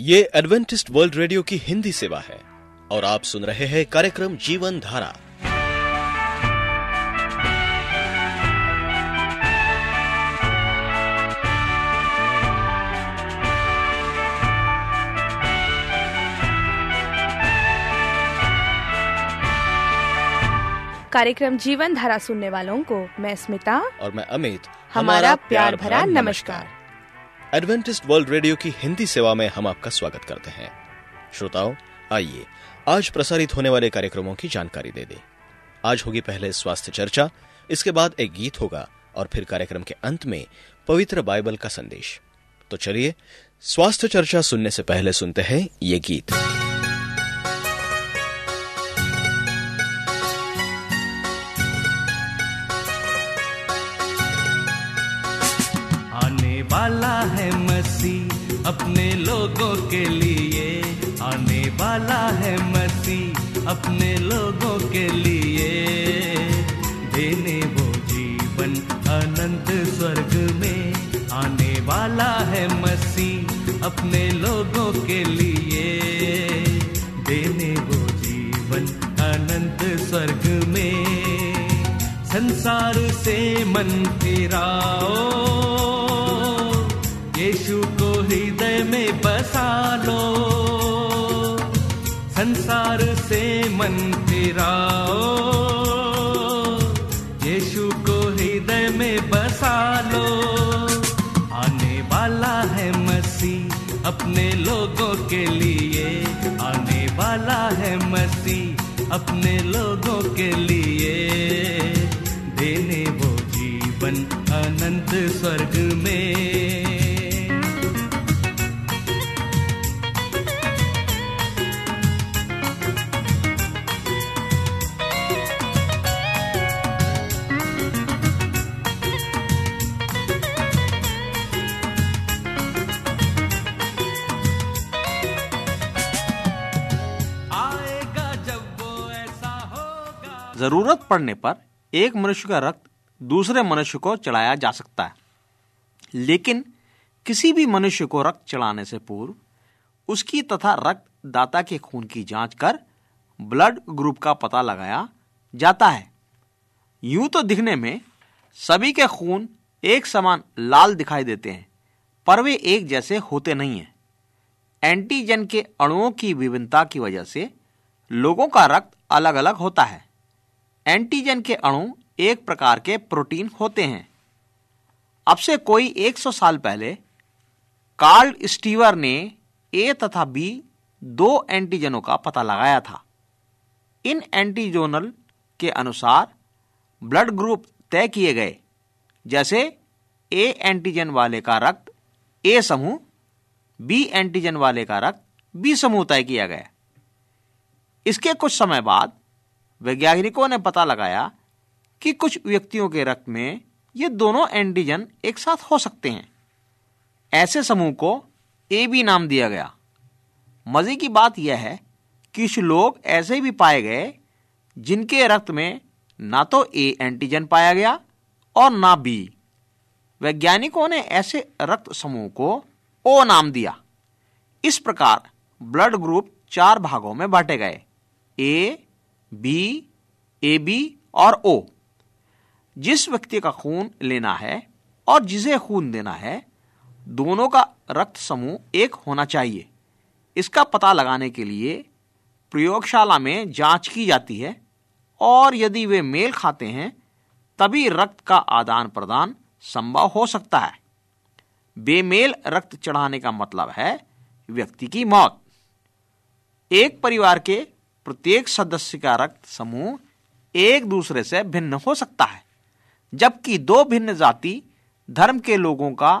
ये Adventist World radio की हिंदी सेवा है और आप सुन रहे हैं कार्यक्रम जीवन धारा कार्यक्रम जीवन धारा सुनने वालों को मैं स्मिता और मैं अमित हमारा प्यार भरा नमस्कार एडवेंटिस्ट वर्ल्ड रेडियो की हिंदी सेवा में हम आपका स्वागत करते हैं श्रोताओं आइए आज प्रसारित होने वाले कार्यक्रमों की जानकारी दे दें आज होगी पहले स्वास्थ्य चर्चा इसके बाद एक गीत होगा और फिर कार्यक्रम के अंत में पवित्र बाइबल का संदेश तो चलिए स्वास्थ्य चर्चा सुनने से पहले सुनते हैं ये गीत वाला है अपने लोगों के लिए आने वाला है मसीह अपने लोगों के लिए देने वो जीवन अनंत स्वर्ग में आने वाला है मसीह अपने लोगों के लिए देने वो जीवन अनंत स्वर्ग में संसार से मन फिराओ यीशु हृदय में बसा लो संसार से मन फिराओ यीशु को हृदय में बसा लो आने वाला है मसी अपने लोगों के लिए आने वाला है मसी अपने लोगों के लिए देने वो जीवन अनंत स्वर्ग में जरूरत पड़ने पर एक मनुष्य का रक्त दूसरे मनुष्य को चढ़ाया जा सकता है लेकिन किसी भी मनुष्य को रक्त चढ़ाने से पूर्व उसकी तथा रक्त दाता के खून की जांच कर ब्लड ग्रुप का पता लगाया जाता है यूं तो दिखने में सभी के खून एक समान लाल दिखाई देते हैं पर वे एक जैसे होते नहीं हैं एंटीजन के अणुओं की विभिन्नता की वजह से लोगों का रक्त अलग अलग होता है एंटीजन के अणु एक प्रकार के प्रोटीन होते हैं अब से कोई 100 साल पहले कार्ल स्टीवर ने ए तथा बी दो एंटीजनों का पता लगाया था इन एंटीजोनल के अनुसार ब्लड ग्रुप तय किए गए जैसे ए एंटीजन वाले का रक्त ए समूह बी एंटीजन वाले का रक्त बी समूह तय किया गया इसके कुछ समय बाद वैज्ञानिकों ने पता लगाया कि कुछ व्यक्तियों के रक्त में ये दोनों एंटीजन एक साथ हो सकते हैं ऐसे समूह को ए बी नाम दिया गया मज़े की बात यह है कि कुछ लोग ऐसे भी पाए गए जिनके रक्त में ना तो ए एंटीजन पाया गया और ना बी वैज्ञानिकों ने ऐसे रक्त समूह को ओ नाम दिया इस प्रकार ब्लड ग्रुप चार भागों में बांटे गए ए बी ए बी और ओ जिस व्यक्ति का खून लेना है और जिसे खून देना है दोनों का रक्त समूह एक होना चाहिए इसका पता लगाने के लिए प्रयोगशाला में जांच की जाती है और यदि वे मेल खाते हैं तभी रक्त का आदान प्रदान संभव हो सकता है बेमेल रक्त चढ़ाने का मतलब है व्यक्ति की मौत एक परिवार के प्रत्येक सदस्य का रक्त समूह एक दूसरे से भिन्न हो सकता है जबकि दो भिन्न जाति धर्म के लोगों का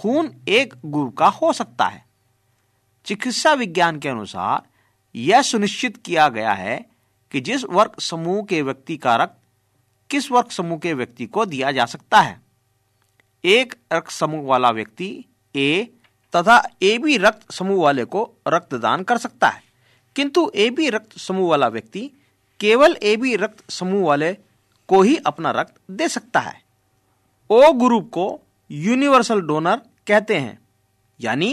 खून एक गुरु का हो सकता है चिकित्सा विज्ञान के अनुसार यह सुनिश्चित किया गया है कि जिस वर्ग समूह के व्यक्ति का रक्त किस वर्ग समूह के व्यक्ति को दिया जा सकता है एक रक्त समूह वाला व्यक्ति ए तथा ए बी रक्त समूह वाले को रक्तदान कर सकता है किंतु ए बी रक्त समूह वाला व्यक्ति केवल ए बी रक्त समूह वाले को ही अपना रक्त दे सकता है ओ ग्रुप को यूनिवर्सल डोनर कहते हैं यानी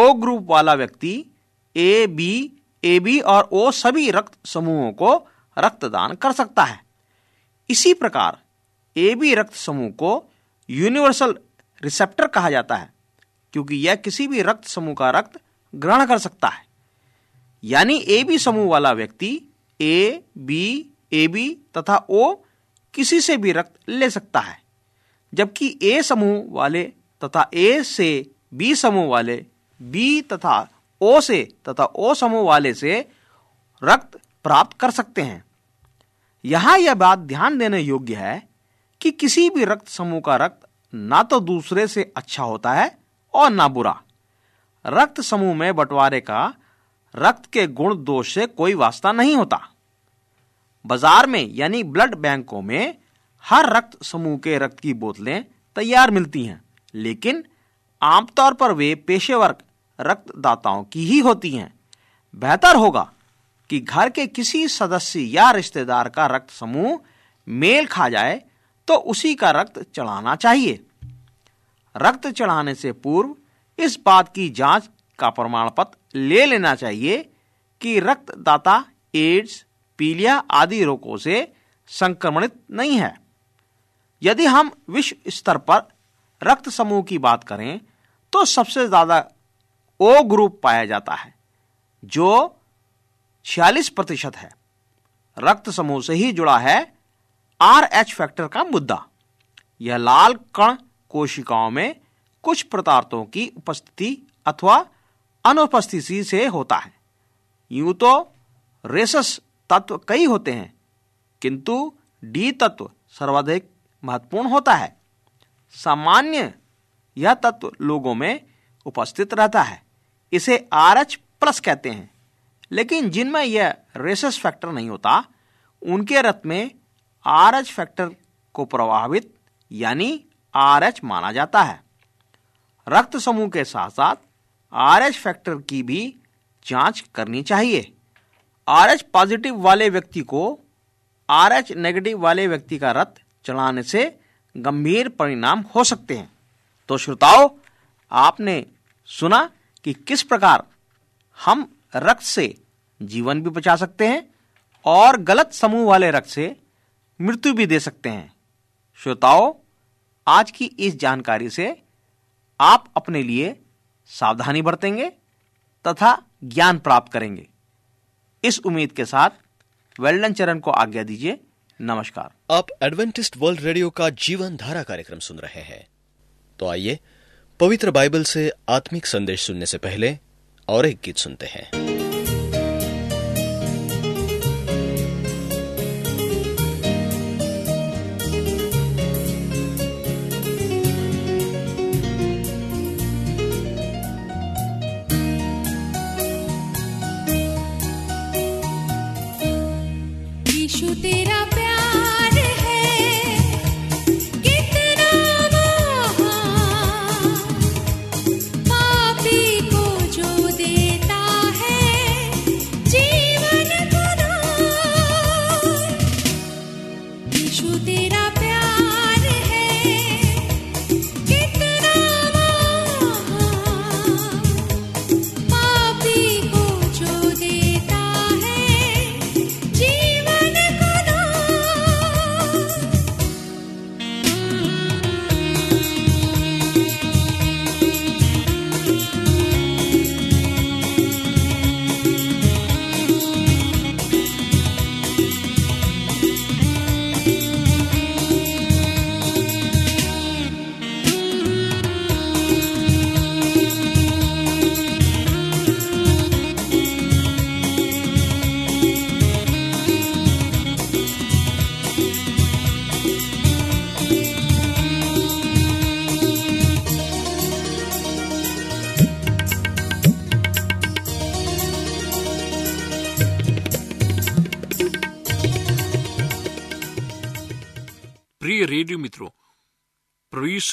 ओ ग्रुप वाला व्यक्ति ए बी ए बी और ओ सभी रक्त समूहों को रक्तदान कर सकता है इसी प्रकार ए बी रक्त समूह को यूनिवर्सल रिसेप्टर कहा जाता है क्योंकि यह किसी भी रक्त समूह का रक्त ग्रहण कर सकता है यानी ए बी समूह वाला व्यक्ति ए बी ए बी तथा ओ किसी से भी रक्त ले सकता है जबकि ए समूह वाले तथा ए से बी समूह वाले बी तथा ओ से तथा ओ समूह वाले से रक्त प्राप्त कर सकते हैं यहां यह बात ध्यान देने योग्य है कि किसी भी रक्त समूह का रक्त ना तो दूसरे से अच्छा होता है और ना बुरा रक्त समूह में बंटवारे का रक्त के गुण दोष से कोई वास्ता नहीं होता बाजार में यानी ब्लड बैंकों में हर रक्त समूह के रक्त की बोतलें तैयार मिलती हैं लेकिन आमतौर पर वे पेशेवर रक्तदाताओं की ही होती हैं बेहतर होगा कि घर के किसी सदस्य या रिश्तेदार का रक्त समूह मेल खा जाए तो उसी का रक्त चढ़ाना चाहिए रक्त चढ़ाने से पूर्व इस बात की जांच का प्रमाण पत्र ले लेना चाहिए कि रक्तदाता एड्स पीलिया आदि रोगों से संक्रमणित नहीं है यदि हम विश्व स्तर पर रक्त समूह की बात करें तो सबसे ज़्यादा ओ ग्रुप पाया जाता है जो छियालीस प्रतिशत है रक्त समूह से ही जुड़ा है आर एच फैक्टर का मुद्दा यह लाल कण कोशिकाओं में कुछ पदार्थों की उपस्थिति अथवा अनुपस्थिति से होता है यूं तो रेसस तत्व कई होते हैं किंतु डी तत्व सर्वाधिक महत्वपूर्ण होता है सामान्य यह तत्व लोगों में उपस्थित रहता है इसे आर एच प्लस कहते हैं लेकिन जिनमें यह रेसस फैक्टर नहीं होता उनके रत में आर एच फैक्टर को प्रभावित यानी आर एच माना जाता है रक्त समूह के साथ साथ आर एच फैक्टर की भी जांच करनी चाहिए आर एच पॉजिटिव वाले व्यक्ति को आर एच नेगेटिव वाले व्यक्ति का रथ चलाने से गंभीर परिणाम हो सकते हैं तो श्रोताओं आपने सुना कि किस प्रकार हम रक्त से जीवन भी बचा सकते हैं और गलत समूह वाले रक्त से मृत्यु भी दे सकते हैं श्रोताओं आज की इस जानकारी से आप अपने लिए सावधानी बरतेंगे तथा ज्ञान प्राप्त करेंगे इस उम्मीद के साथ वेल्डन चरण को आज्ञा दीजिए नमस्कार आप एडवेंटिस्ट वर्ल्ड रेडियो का जीवन धारा कार्यक्रम सुन रहे हैं तो आइए पवित्र बाइबल से आत्मिक संदेश सुनने से पहले और एक गीत सुनते हैं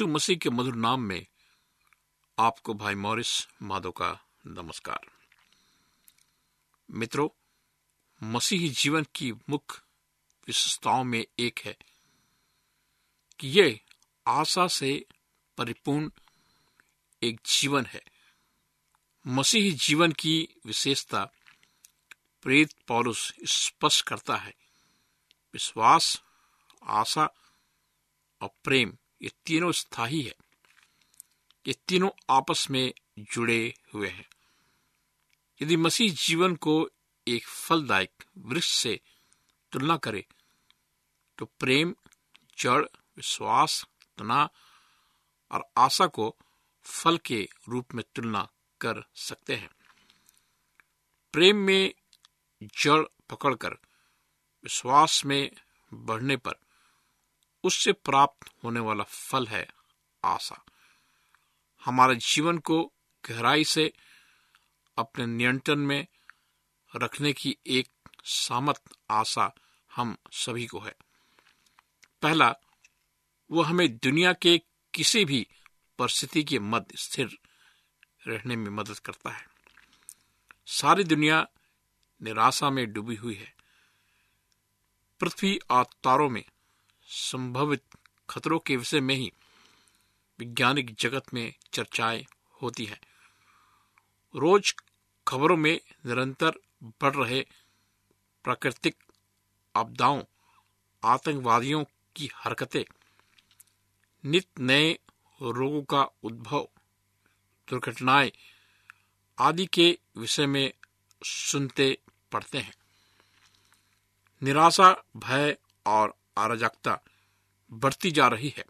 यीशु मसीह के मधुर नाम में आपको भाई मॉरिस माधो का नमस्कार मित्रों मसीही जीवन की मुख्य विशेषताओं में एक है कि ये आशा से परिपूर्ण एक जीवन है मसीही जीवन की विशेषता प्रेत पौरुष स्पष्ट करता है विश्वास आशा और प्रेम ये तीनों स्थाई है ये तीनों आपस में जुड़े हुए हैं यदि मसीह जीवन को एक फलदायक वृक्ष से तुलना करे तो प्रेम जड़ विश्वास तना और आशा को फल के रूप में तुलना कर सकते हैं प्रेम में जड़ पकड़कर विश्वास में बढ़ने पर उससे प्राप्त होने वाला फल है आशा हमारे जीवन को गहराई से अपने नियंत्रण में रखने की एक सामर्थ आशा हम सभी को है पहला वो हमें दुनिया के किसी भी परिस्थिति के मध्य स्थिर रहने में मदद करता है सारी दुनिया निराशा में डूबी हुई है पृथ्वी और तारों में संभवित खतरों के विषय में ही वैज्ञानिक जगत में चर्चाएं होती है रोज खबरों में निरंतर बढ़ रहे प्राकृतिक आपदाओं आतंकवादियों की हरकतें नित नए रोगों का उद्भव दुर्घटनाएं आदि के विषय में सुनते पड़ते हैं निराशा भय और अराजकता बढ़ती जा रही है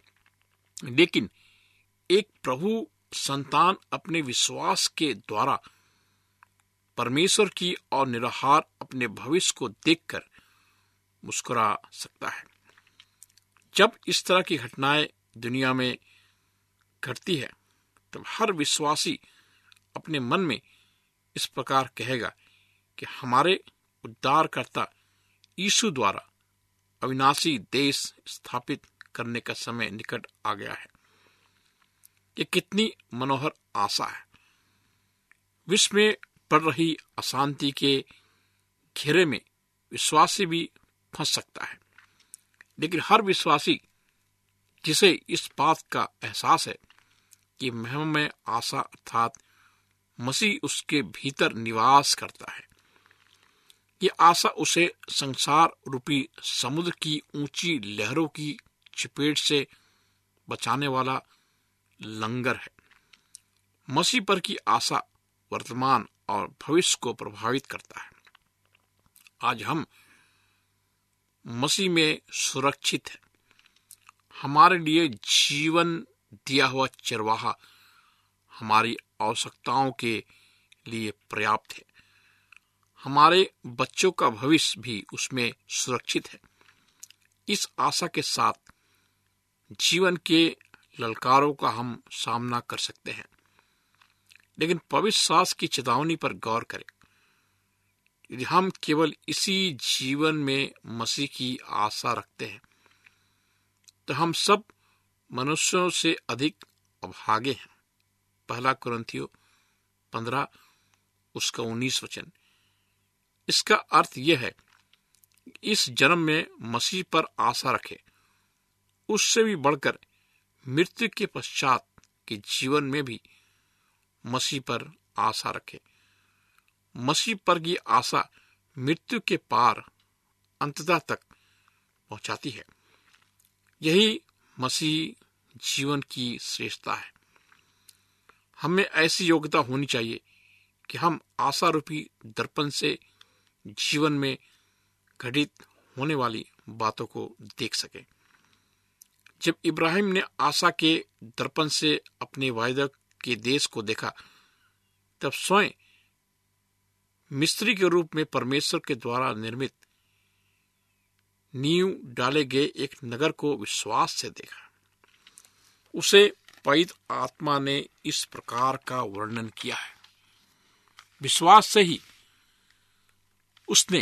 लेकिन एक प्रभु संतान अपने विश्वास के द्वारा परमेश्वर की और निराहार अपने भविष्य को देखकर मुस्कुरा सकता है जब इस तरह की घटनाएं दुनिया में घटती है तब हर विश्वासी अपने मन में इस प्रकार कहेगा कि हमारे उद्धारकर्ता यीशु द्वारा अविनाशी देश स्थापित करने का समय निकट आ गया है ये कितनी मनोहर आशा है विश्व में पड़ रही अशांति के घेरे में विश्वासी भी फंस सकता है लेकिन हर विश्वासी जिसे इस बात का एहसास है कि महम में आशा अर्थात मसीह उसके भीतर निवास करता है ये आशा उसे संसार रूपी समुद्र की ऊंची लहरों की चपेट से बचाने वाला लंगर है मसीह पर की आशा वर्तमान और भविष्य को प्रभावित करता है आज हम मसीह में सुरक्षित हैं हमारे लिए जीवन दिया हुआ चरवाहा हमारी आवश्यकताओं के लिए पर्याप्त है हमारे बच्चों का भविष्य भी उसमें सुरक्षित है इस आशा के साथ जीवन के ललकारों का हम सामना कर सकते हैं लेकिन पवित्र सास की चेतावनी पर गौर करें यदि हम केवल इसी जीवन में मसीह की आशा रखते हैं तो हम सब मनुष्यों से अधिक अभागे हैं पहला क्रंथियो पंद्रह उसका उन्नीस वचन इसका अर्थ यह है इस जन्म में मसीह पर आशा रखे उससे भी बढ़कर मृत्यु के पश्चात के जीवन में भी मसीह पर आशा रखे मसीह पर की आशा मृत्यु के पार अंततः तक पहुंचाती है यही मसीह जीवन की श्रेष्ठता है हमें ऐसी योग्यता होनी चाहिए कि हम आशा रूपी दर्पण से जीवन में घटित होने वाली बातों को देख सके जब इब्राहिम ने आशा के दर्पण से अपने वायदा के देश को देखा तब स्वयं मिस्त्री के रूप में परमेश्वर के द्वारा निर्मित नींव डाले गए एक नगर को विश्वास से देखा उसे पैद आत्मा ने इस प्रकार का वर्णन किया है विश्वास से ही उसने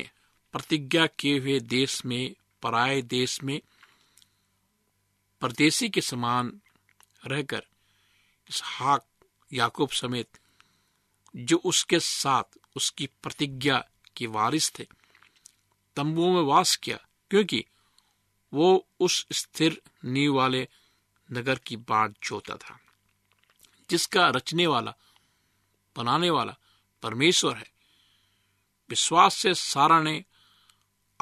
प्रतिज्ञा किए हुए देश में पराय देश में परदेशी के समान रहकर इस हाक याकूब समेत जो उसके साथ उसकी प्रतिज्ञा के वारिस थे तंबुओं में वास किया क्योंकि वो उस स्थिर नींव वाले नगर की बाट जोता था जिसका रचने वाला बनाने वाला परमेश्वर है विश्वास से सारा ने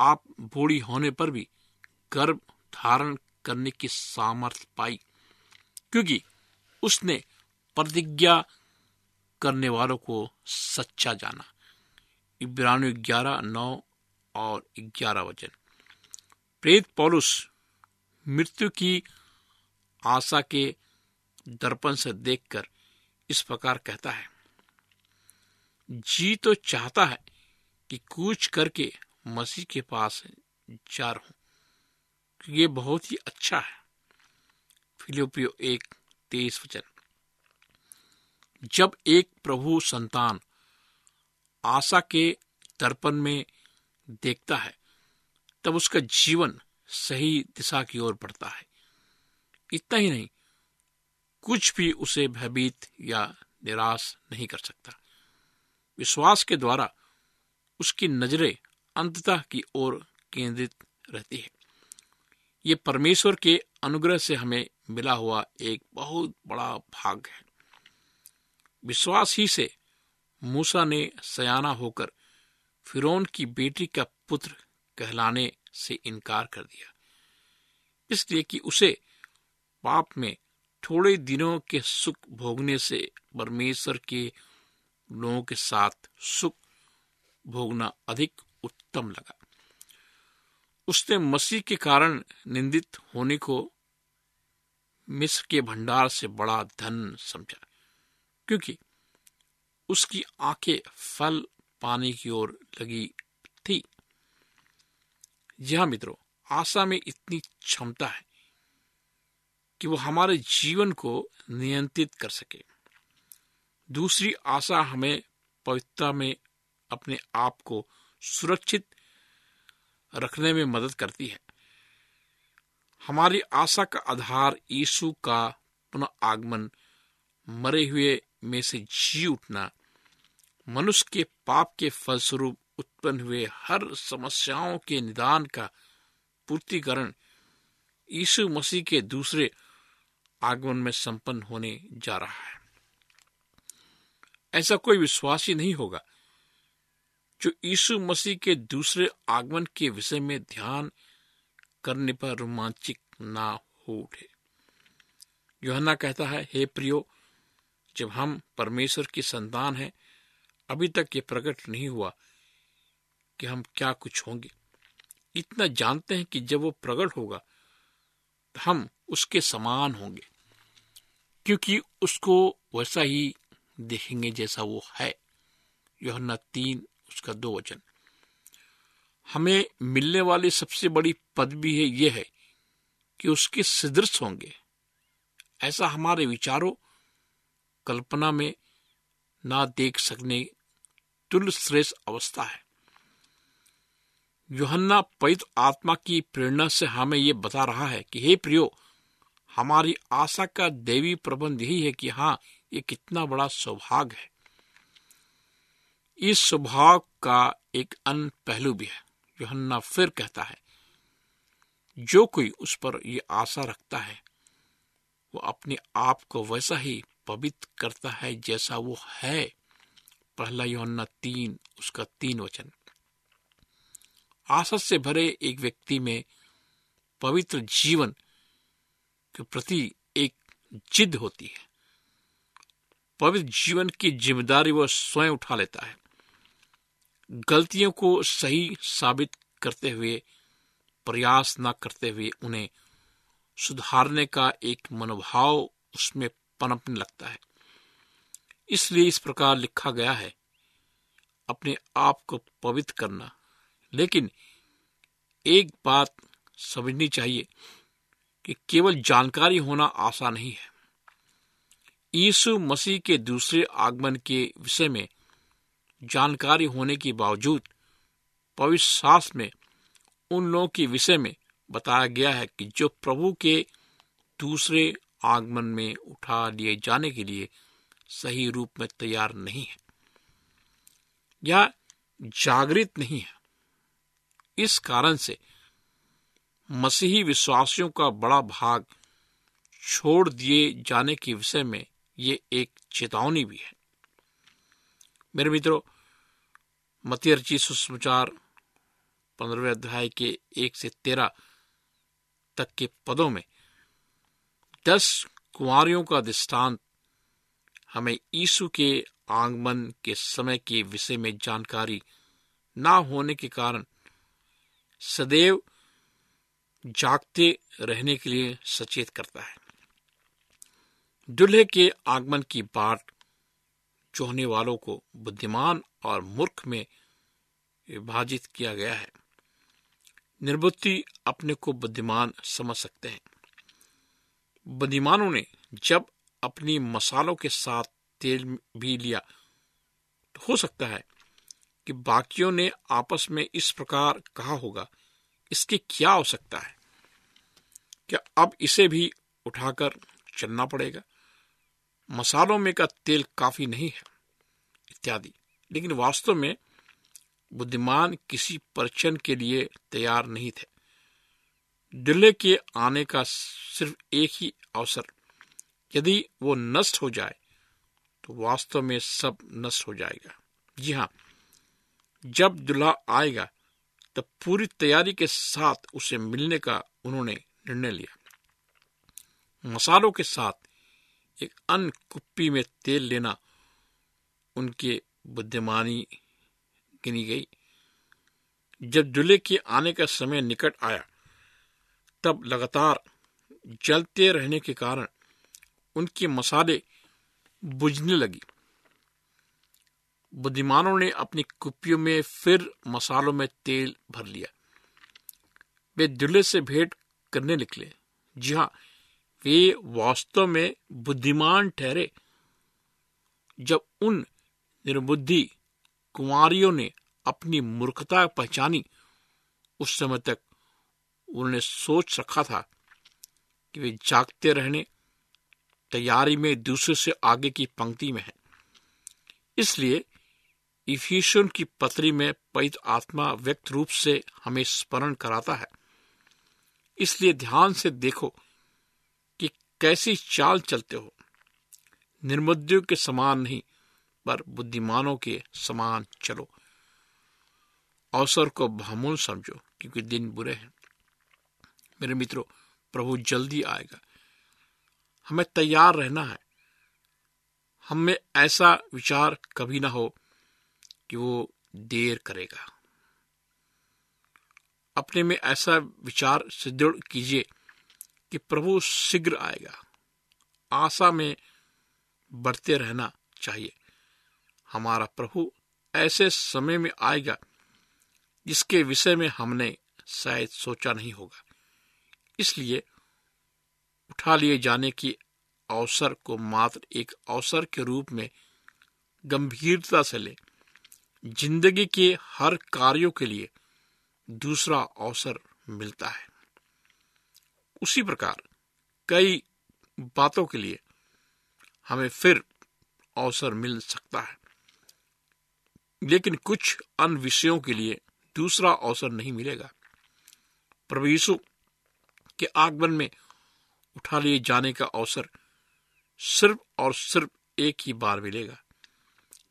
आप बूढ़ी होने पर भी गर्भ धारण करने की सामर्थ पाई क्योंकि उसने प्रतिज्ञा करने वालों को सच्चा जाना इब्रानवे ग्यारह नौ और ग्यारह वचन प्रेत पौलुस मृत्यु की आशा के दर्पण से देखकर इस प्रकार कहता है जी तो चाहता है कि कूच करके मसीह के पास जा रहा हूं ये बहुत ही अच्छा है फिलिपियो एक तेईस वचन जब एक प्रभु संतान आशा के दर्पण में देखता है तब उसका जीवन सही दिशा की ओर बढ़ता है इतना ही नहीं कुछ भी उसे भयभीत या निराश नहीं कर सकता विश्वास के द्वारा उसकी नजरें अंततः की ओर केंद्रित रहती है ये परमेश्वर के अनुग्रह से हमें मिला हुआ एक बहुत बड़ा भाग है विश्वास ही से मूसा ने सयाना होकर फिरोन की बेटी का पुत्र कहलाने से इनकार कर दिया इसलिए कि उसे पाप में थोड़े दिनों के सुख भोगने से परमेश्वर के लोगों के साथ सुख भोगना अधिक उत्तम लगा उसने मसीह के कारण निंदित होने को मिस्र के भंडार से बड़ा धन समझा क्योंकि उसकी आंखें फल पाने की ओर लगी थी यह मित्रों आशा में इतनी क्षमता है कि वो हमारे जीवन को नियंत्रित कर सके दूसरी आशा हमें पवित्रता में अपने आप को सुरक्षित रखने में मदद करती है हमारी आशा का आधार यीशु का पुनः आगमन मरे हुए में से जी उठना मनुष्य के पाप के फलस्वरूप उत्पन्न हुए हर समस्याओं के निदान का पूर्तिकरण यीशु मसीह के दूसरे आगमन में संपन्न होने जा रहा है ऐसा कोई विश्वासी नहीं होगा जो यीशु मसीह के दूसरे आगमन के विषय में ध्यान करने पर रोमांचित ना हो उठे योहन्ना कहता है हे प्रियो जब हम परमेश्वर की संतान हैं अभी तक ये प्रकट नहीं हुआ कि हम क्या कुछ होंगे इतना जानते हैं कि जब वो प्रकट होगा तो हम उसके समान होंगे क्योंकि उसको वैसा ही देखेंगे जैसा वो है योहन्ना तीन उसका दो वचन हमें मिलने वाली सबसे बड़ी पदवी है यह है कि उसके सदृश होंगे ऐसा हमारे विचारों कल्पना में ना देख सकने तुल श्रेष्ठ अवस्था है योहन्ना पवित्र आत्मा की प्रेरणा से हमें यह बता रहा है कि हे प्रियो हमारी आशा का देवी प्रबंध यही है कि हाँ ये कितना बड़ा सौभाग्य है इस स्वभाव का एक अन्य पहलू भी है योहन्ना फिर कहता है जो कोई उस पर यह आशा रखता है वो अपने आप को वैसा ही पवित्र करता है जैसा वो है पहला योहन्ना तीन उसका तीन वचन आशा से भरे एक व्यक्ति में पवित्र जीवन के प्रति एक जिद होती है पवित्र जीवन की जिम्मेदारी वह स्वयं उठा लेता है गलतियों को सही साबित करते हुए प्रयास न करते हुए उन्हें सुधारने का एक मनोभाव उसमें पनपने लगता है इसलिए इस प्रकार लिखा गया है अपने आप को पवित्र करना लेकिन एक बात समझनी चाहिए कि केवल जानकारी होना आसान नहीं है यीशु मसीह के दूसरे आगमन के विषय में जानकारी होने के बावजूद पवित्र शास्त्र में उन लोगों के विषय में बताया गया है कि जो प्रभु के दूसरे आगमन में उठा लिए जाने के लिए सही रूप में तैयार नहीं है या जागृत नहीं है इस कारण से मसीही विश्वासियों का बड़ा भाग छोड़ दिए जाने के विषय में ये एक चेतावनी भी है मेरे मित्रों मतियर्ची सुसमाचार पंद्रहवें अध्याय के एक से तेरह तक के पदों में दस कुमारियों का दृष्टांत हमें यीशु के आगमन के समय के विषय में जानकारी ना होने के कारण सदैव जागते रहने के लिए सचेत करता है दुल्हे के आगमन की बाट चोहने वालों को बुद्धिमान और मूर्ख में विभाजित किया गया है निर्बुद्धि अपने को बुद्धिमान समझ सकते हैं बुद्धिमानों ने जब अपनी मसालों के साथ तेल भी लिया तो हो सकता है कि बाकियों ने आपस में इस प्रकार कहा होगा इसकी क्या आवश्यकता है क्या अब इसे भी उठाकर चलना पड़ेगा मसालों में का तेल काफी नहीं है इत्यादि लेकिन वास्तव में बुद्धिमान किसी परचन के लिए तैयार नहीं थे डिले के आने का सिर्फ एक ही अवसर यदि वो नष्ट हो जाए तो वास्तव में सब नष्ट हो जाएगा जी हाँ जब दुल्हा आएगा तब पूरी तैयारी के साथ उसे मिलने का उन्होंने निर्णय लिया मसालों के साथ एक अन्य कुप्पी में तेल लेना उनके बुद्धिमानी गिनी गई जब जुल्ले के आने का समय निकट आया तब लगातार जलते रहने के कारण उनके मसाले बुझने लगी बुद्धिमानों ने अपनी कुपियों में फिर मसालों में तेल भर लिया वे दुल्हे से भेंट करने निकले जी हाँ वे वास्तव में बुद्धिमान ठहरे जब उन निर्बुद्धि कुमारियों ने अपनी मूर्खता पहचानी उस समय तक उन्होंने सोच रखा था कि वे जागते रहने तैयारी में दूसरे से आगे की पंक्ति में है इसलिए इफ्यूशन की पत्री में पैत आत्मा व्यक्त रूप से हमें स्मरण कराता है इसलिए ध्यान से देखो कि कैसी चाल चलते हो निर्मद्यों के समान नहीं पर बुद्धिमानों के समान चलो अवसर को बहमूल समझो क्योंकि दिन बुरे हैं मेरे मित्रों प्रभु जल्दी आएगा हमें तैयार रहना है हम में ऐसा विचार कभी ना हो कि वो देर करेगा अपने में ऐसा विचार सुदृढ़ कीजिए कि प्रभु शीघ्र आएगा आशा में बढ़ते रहना चाहिए हमारा प्रभु ऐसे समय में आएगा जिसके विषय में हमने शायद सोचा नहीं होगा इसलिए उठा लिए जाने की अवसर को मात्र एक अवसर के रूप में गंभीरता से ले जिंदगी के हर कार्यों के लिए दूसरा अवसर मिलता है उसी प्रकार कई बातों के लिए हमें फिर अवसर मिल सकता है लेकिन कुछ अन्य विषयों के लिए दूसरा अवसर नहीं मिलेगा प्रभु यीशु के आगमन में उठा लिए जाने का अवसर सिर्फ और सिर्फ एक ही बार मिलेगा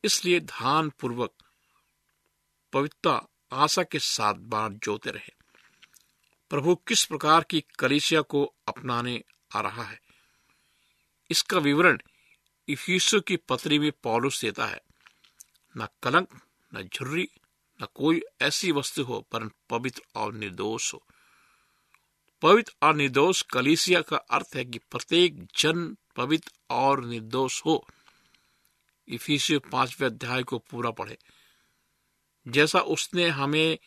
इसलिए ध्यान पूर्वक पवित्रता आशा के साथ बाण जोते रहे प्रभु किस प्रकार की कलिसिया को अपनाने आ रहा है इसका विवरण इफीसो की पत्री में पॉलुस देता है न कलंक न झुर्री न कोई ऐसी वस्तु हो पर पवित्र और निर्दोष हो पवित्र और निर्दोष कलिसिया का अर्थ है कि प्रत्येक जन पवित्र और निर्दोष हो इफिसियो पांचवें अध्याय को पूरा पढ़े जैसा उसने हमें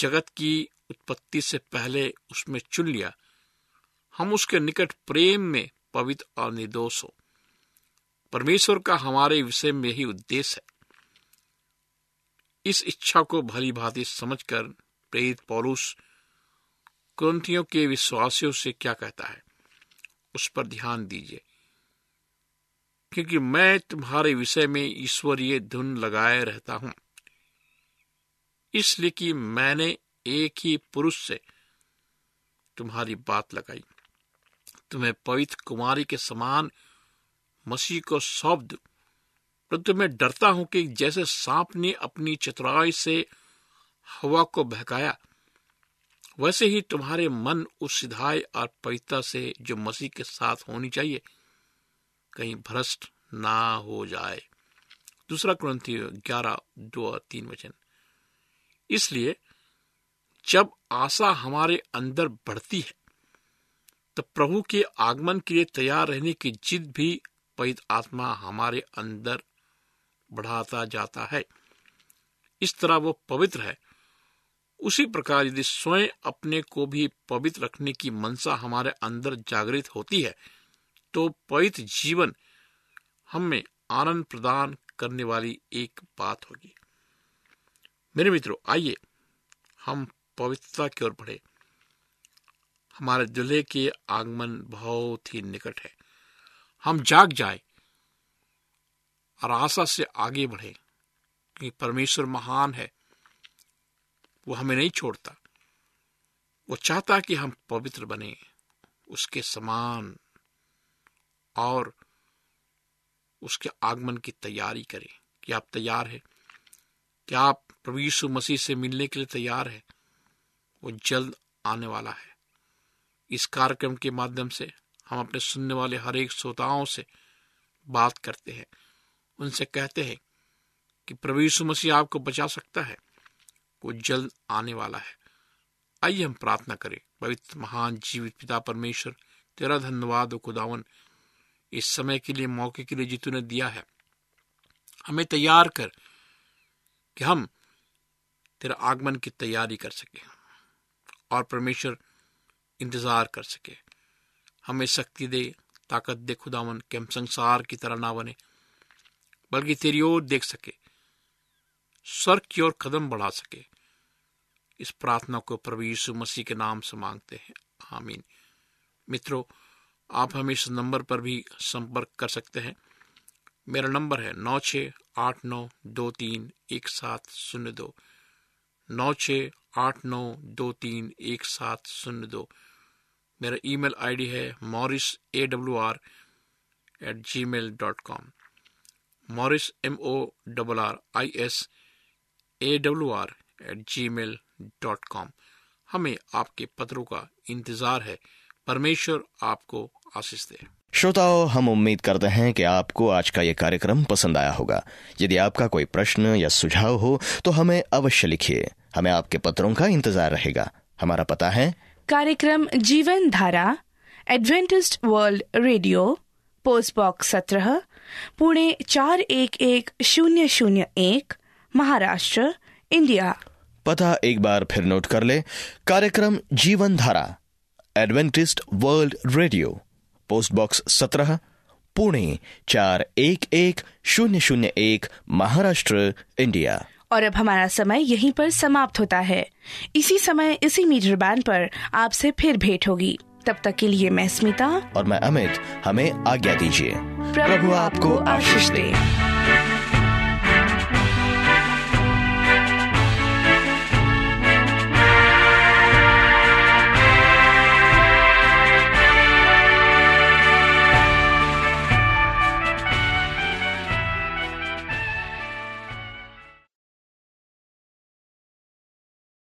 जगत की उत्पत्ति से पहले उसमें चुन लिया हम उसके निकट प्रेम में पवित्र और निर्दोष हो परमेश्वर का हमारे विषय में ही उद्देश्य है इस इच्छा को भली भांति समझ कर प्रेरित पौलुस क्रंथियों के विश्वासियों से क्या कहता है उस पर ध्यान दीजिए क्योंकि मैं तुम्हारे विषय में ईश्वरीय धुन लगाए रहता हूं इसलिए कि मैंने एक ही पुरुष से तुम्हारी बात लगाई तुम्हें पवित्र कुमारी के समान मसीह को सौंप परंतु मैं डरता हूं कि जैसे सांप ने अपनी चतुराई से हवा को बहकाया वैसे ही तुम्हारे मन उस सिधाई और पवित्रता से जो मसीह के साथ होनी चाहिए कहीं भ्रष्ट ना हो जाए दूसरा क्रंथी ग्यारह दो और तीन वचन इसलिए जब आशा हमारे अंदर बढ़ती है तो प्रभु के आगमन के लिए तैयार रहने की जिद भी पवित्र आत्मा हमारे अंदर बढ़ाता जाता है इस तरह वो पवित्र है उसी प्रकार यदि स्वयं अपने को भी पवित्र रखने की मनसा हमारे अंदर जागृत होती है तो पवित्र जीवन हमें आनंद प्रदान करने वाली एक बात होगी मेरे मित्रों आइए हम पवित्रता की ओर बढ़े हमारे दुल्हे के आगमन बहुत ही निकट है हम जाग जाए और आशा से आगे बढ़े क्योंकि परमेश्वर महान है वो हमें नहीं छोड़ता वो चाहता कि हम पवित्र बने उसके समान और उसके आगमन की तैयारी करें कि आप तैयार हैं क्या आप प्रभु यीशु मसीह से मिलने के लिए तैयार हैं वो जल्द आने वाला है इस कार्यक्रम के माध्यम से हम अपने सुनने वाले हर एक श्रोताओं से बात करते हैं उनसे कहते हैं कि प्रभु यीशु मसीह आपको बचा सकता है वो जल्द आने वाला है आइए हम प्रार्थना करें पवित्र महान जीवित पिता परमेश्वर तेरा धन्यवाद और खुदावन इस समय के लिए मौके के लिए जितु ने दिया है हमें तैयार कर कि हम तेरा आगमन की तैयारी कर सके और परमेश्वर इंतजार कर सके हमें शक्ति दे ताकत दे खुदावन कि हम संसार की तरह ना बने बल्कि तेरी ओर देख सके स्वर्ग की ओर कदम बढ़ा सके इस प्रार्थना को प्रभु यीशु मसीह के नाम से मांगते हैं आमीन मित्रों आप हमें इस नंबर पर भी संपर्क कर सकते हैं मेरा नंबर है नौ छ आठ नौ दो तीन एक सात शून्य दो नौ छ आठ नौ दो तीन एक सात शून्य दो मेरा ईमेल आईडी है Morris A W R at Gmail dot com Morris M O double R I S A W R at Gmail dot com हमें आपके पत्रों का इंतजार है परमेश्वर आपको आशीष दे श्रोताओ हम उम्मीद करते हैं कि आपको आज का ये कार्यक्रम पसंद आया होगा यदि आपका कोई प्रश्न या सुझाव हो तो हमें अवश्य लिखिए हमें आपके पत्रों का इंतजार रहेगा हमारा पता है कार्यक्रम Jeevan Dhara Adventist World Radio post box सत्रह पुणे चार एक एक शून्य शून्य एक महाराष्ट्र इंडिया पता एक बार फिर नोट कर ले कार्यक्रम Jeevan Dhara Adventist World Radio post box सत्रह पुणे चार एक एक शून्य शून्य एक महाराष्ट्र इंडिया और अब हमारा समय यहीं पर समाप्त होता है इसी समय इसी मीटर बैंड पर आपसे फिर भेंट होगी तब तक के लिए मैं स्मिता और मैं अमित हमें आज्ञा दीजिए प्रभु आपको आशीष दे।